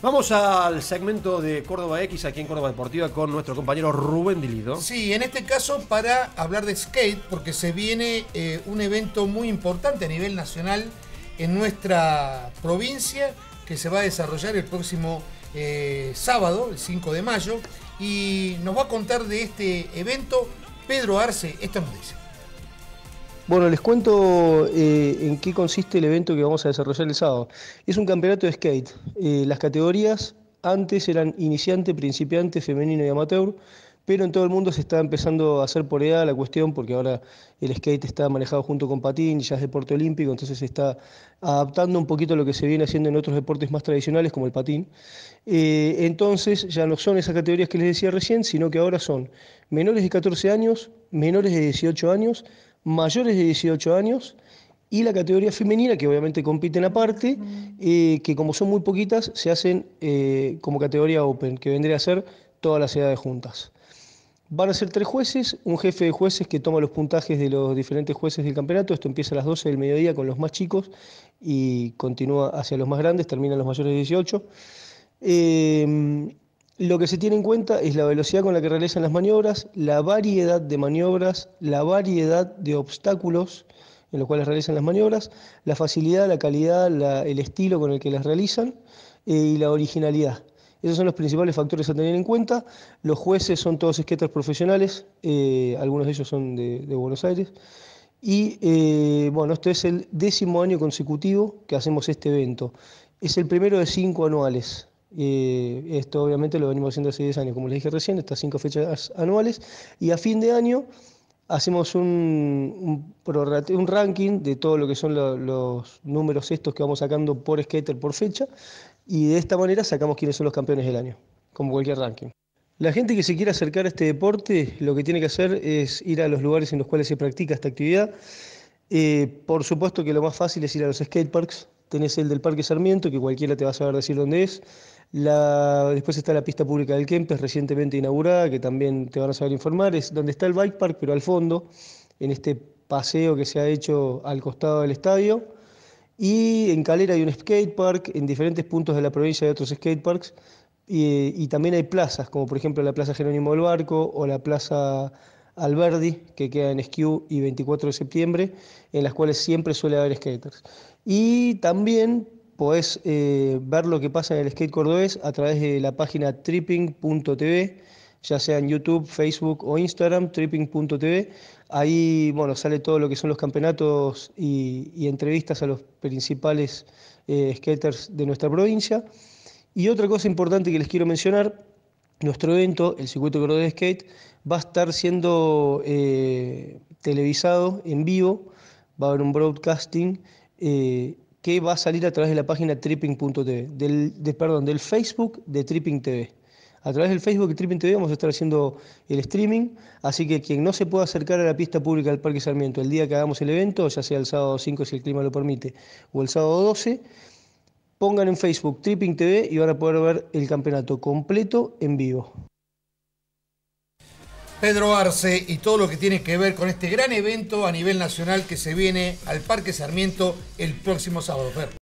Vamos al segmento de Córdoba X aquí en Córdoba Deportiva con nuestro compañero Rubén Dilido. Sí, en este caso para hablar de skate, porque se viene eh, un evento muy importante a nivel nacional en nuestra provincia que se va a desarrollar el próximo eh, sábado, el 5 de mayo, y nos va a contar de este evento Pedro Arce, esto nos dice. Bueno, les cuento eh, en qué consiste el evento que vamos a desarrollar el sábado. Es un campeonato de skate. Eh, las categorías antes eran iniciante, principiante, femenino y amateur, pero en todo el mundo se está empezando a hacer por edad la cuestión, porque ahora el skate está manejado junto con patín, ya es deporte olímpico, entonces se está adaptando un poquito a lo que se viene haciendo en otros deportes más tradicionales como el patín. Eh, entonces ya no son esas categorías que les decía recién, sino que ahora son menores de 14 años, menores de 18 años, mayores de 18 años y la categoría femenina, que obviamente compiten aparte, eh, que como son muy poquitas, se hacen eh, como categoría open, que vendría a ser todas las edades juntas. Van a ser tres jueces, un jefe de jueces que toma los puntajes de los diferentes jueces del campeonato, esto empieza a las 12 del mediodía con los más chicos y continúa hacia los más grandes, terminan los mayores de 18. Lo que se tiene en cuenta es la velocidad con la que realizan las maniobras, la variedad de maniobras, la variedad de obstáculos en los cuales realizan las maniobras, la facilidad, la calidad, el estilo con el que las realizan eh, y la originalidad. Esos son los principales factores a tener en cuenta. Los jueces son todos esquetas profesionales, eh, algunos de ellos son de, Buenos Aires. Y eh, bueno, este es el décimo año consecutivo que hacemos este evento. Es el primero de cinco anuales esto obviamente lo venimos haciendo hace 10 años, como les dije recién, estas cinco fechas anuales. Y a fin de año hacemos un, un, ranking de todo lo que son los números estos que vamos sacando por skater por fecha. Y de esta manera sacamos quiénes son los campeones del año, como cualquier ranking. La gente que se quiera acercar a este deporte lo que tiene que hacer es ir a los lugares en los cuales se practica esta actividad. Eh, por supuesto que lo más fácil es ir a los skateparks. Tenés el del Parque Sarmiento, que cualquiera te va a saber decir dónde es después está la pista pública del Kempes, recientemente inaugurada, que también te van a saber informar. Es donde está el bike park, pero al fondo, en este paseo que se ha hecho al costado del estadio. Y en Calera hay un skate park, en diferentes puntos de la provincia hay otros skate parks. Y, también hay plazas, como por ejemplo la Plaza Jerónimo del Barco o la Plaza Alberdi, que queda en Esquiú y 24 de septiembre, en las cuales siempre suele haber skaters. Y también podés eh, ver lo que pasa en el skate cordobés a través de la página tripping.tv, ya sea en YouTube, Facebook o Instagram, tripping.tv. Ahí bueno, sale todo lo que son los campeonatos y, entrevistas a los principales eh, skaters de nuestra provincia. Y otra cosa importante que les quiero mencionar, nuestro evento, el Circuito Cordobés Skate, va a estar siendo eh, televisado en vivo, va a haber un broadcasting que va a salir a través de la página tripping.tv, de, perdón, del Facebook de Tripping TV. A través del Facebook de Tripping TV vamos a estar haciendo el streaming, así que quien no se pueda acercar a la pista pública del Parque Sarmiento el día que hagamos el evento, ya sea el sábado 5 si el clima lo permite, o el sábado 12, pongan en Facebook Tripping TV y van a poder ver el campeonato completo en vivo. Pedro Arce y todo lo que tiene que ver con este gran evento a nivel nacional que se viene al Parque Sarmiento el próximo sábado.